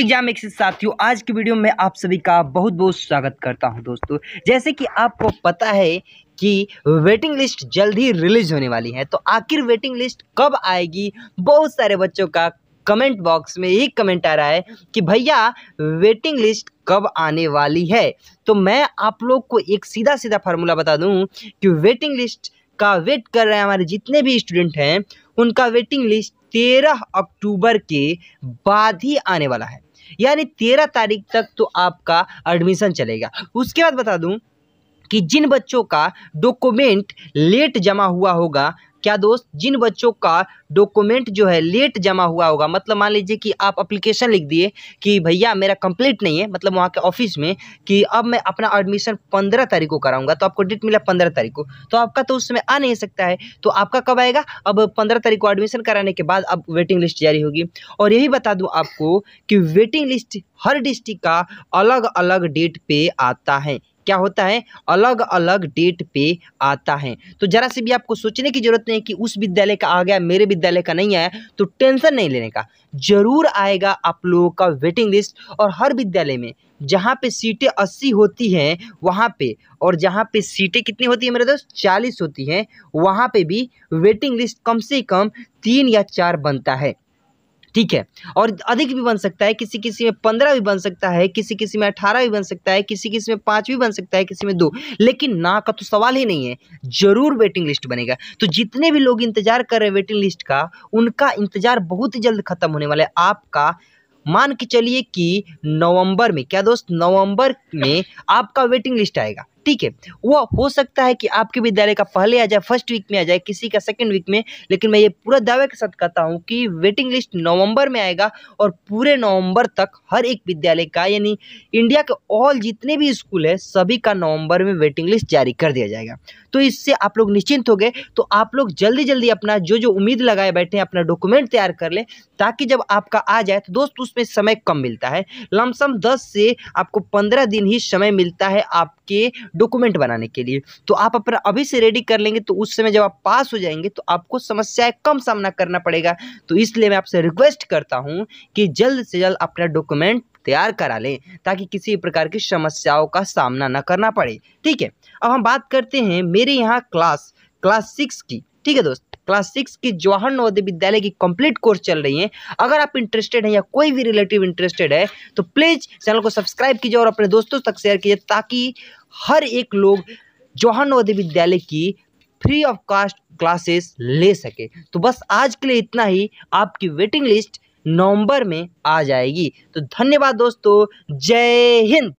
exam तो एक साथियों आज की वीडियो में आप सभी का बहुत बहुत स्वागत करता हूं दोस्तों जैसे कि आपको पता है कि वेटिंग लिस्ट जल्द ही रिलीज होने वाली है तो आखिर वेटिंग लिस्ट कब आएगी बहुत सारे बच्चों का कमेंट बॉक्स में एक कमेंट आ रहा है कि भैया वेटिंग लिस्ट कब आने वाली है तो मैं आप लोग को एक सीधा सीधा फार्मूला बता दूँ कि वेटिंग लिस्ट का वेट कर रहे हैं हमारे जितने भी स्टूडेंट हैं उनका वेटिंग लिस्ट तेरह अक्टूबर के बाद ही आने वाला है यानी तेरह तारीख तक तो आपका एडमिशन चलेगा उसके बाद बता दूँ कि जिन बच्चों का डॉक्यूमेंट लेट जमा हुआ होगा क्या दोस्त जिन बच्चों का डॉक्यूमेंट जो है लेट जमा हुआ होगा मतलब मान लीजिए कि आप अप्लीकेशन लिख दिए कि भैया मेरा कंप्लीट नहीं है मतलब वहाँ के ऑफिस में कि अब मैं अपना एडमिशन पंद्रह तारीख को कराऊंगा तो आपको डेट मिला पंद्रह तारीख को तो आपका तो उस समय आ नहीं सकता है तो आपका कब आएगा अब पंद्रह तारीख को एडमिशन कराने के बाद अब वेटिंग लिस्ट जारी होगी और यही बता दूँ आपको कि वेटिंग लिस्ट हर डिस्ट्रिक्ट का अलग अलग डेट पर आता है क्या होता है अलग अलग डेट पे आता है तो ज़रा से भी आपको सोचने की ज़रूरत नहीं कि उस विद्यालय का आ गया मेरे विद्यालय का नहीं आया तो टेंशन नहीं लेने का ज़रूर आएगा आप लोगों का वेटिंग लिस्ट और हर विद्यालय में जहाँ पे सीटें अस्सी होती हैं वहाँ पे और जहाँ पे सीटें कितनी होती है मेरे दोस्त चालीस होती हैं वहाँ पे भी वेटिंग लिस्ट कम से कम तीन या चार बनता है ठीक है और अधिक भी बन सकता है किसी किसी में पंद्रह भी बन सकता है किसी किसी में अठारह भी बन सकता है किसी किसी में पांच भी बन सकता है किसी में दो लेकिन ना का तो सवाल ही नहीं है जरूर वेटिंग लिस्ट बनेगा तो जितने भी लोग इंतजार कर रहे हैं वेटिंग लिस्ट का उनका इंतजार बहुत ही जल्द खत्म होने वाला है आपका मान के चलिए कि नवंबर में क्या दोस्त नवंबर में आपका वेटिंग लिस्ट आएगा ठीक है वो हो सकता है कि आपके विद्यालय का पहले आ जाए फर्स्ट वीक में आ जाए किसी का सेकेंड वीक में लेकिन मैं ये पूरा दावे के साथ कहता हूँ कि वेटिंग लिस्ट नवंबर में आएगा और पूरे नवंबर तक हर एक विद्यालय का यानी इंडिया के ऑल जितने भी स्कूल है सभी का नवंबर में वेटिंग लिस्ट जारी कर दिया जाएगा तो इससे आप लोग निश्चिंत हो गए तो आप लोग जल्दी जल्दी अपना जो जो उम्मीद लगाए बैठे हैं अपना डॉक्यूमेंट तैयार कर लें ताकि जब आपका आ जाए तो दोस्त उसमें समय कम मिलता है लमसम दस से आपको पंद्रह दिन ही समय मिलता है आपके डॉक्यूमेंट बनाने के लिए तो आप अपना अभी से रेडी कर लेंगे तो उस समय जब आप पास हो जाएंगे तो आपको समस्याएं कम सामना करना पड़ेगा तो इसलिए मैं आपसे रिक्वेस्ट करता हूँ कि जल्द से जल्द अपना डॉक्यूमेंट तैयार करा लें ताकि किसी प्रकार की समस्याओं का सामना न करना पड़े ठीक है अब हम बात करते हैं मेरे यहाँ क्लास क्लास सिक्स की ठीक है दोस्त क्लास सिक्स की जवाहर नवोदय विद्यालय की कंप्लीट कोर्स चल रही है अगर आप इंटरेस्टेड हैं या कोई भी रिलेटिव इंटरेस्टेड है तो प्लीज़ चैनल को सब्सक्राइब कीजिए और अपने दोस्तों तक शेयर कीजिए ताकि हर एक लोग जौहर नवोदय विद्यालय की फ्री ऑफ कास्ट क्लासेस ले सके तो बस आज के लिए इतना ही आपकी वेटिंग लिस्ट नवंबर में आ जाएगी तो धन्यवाद दोस्तों जय हिंद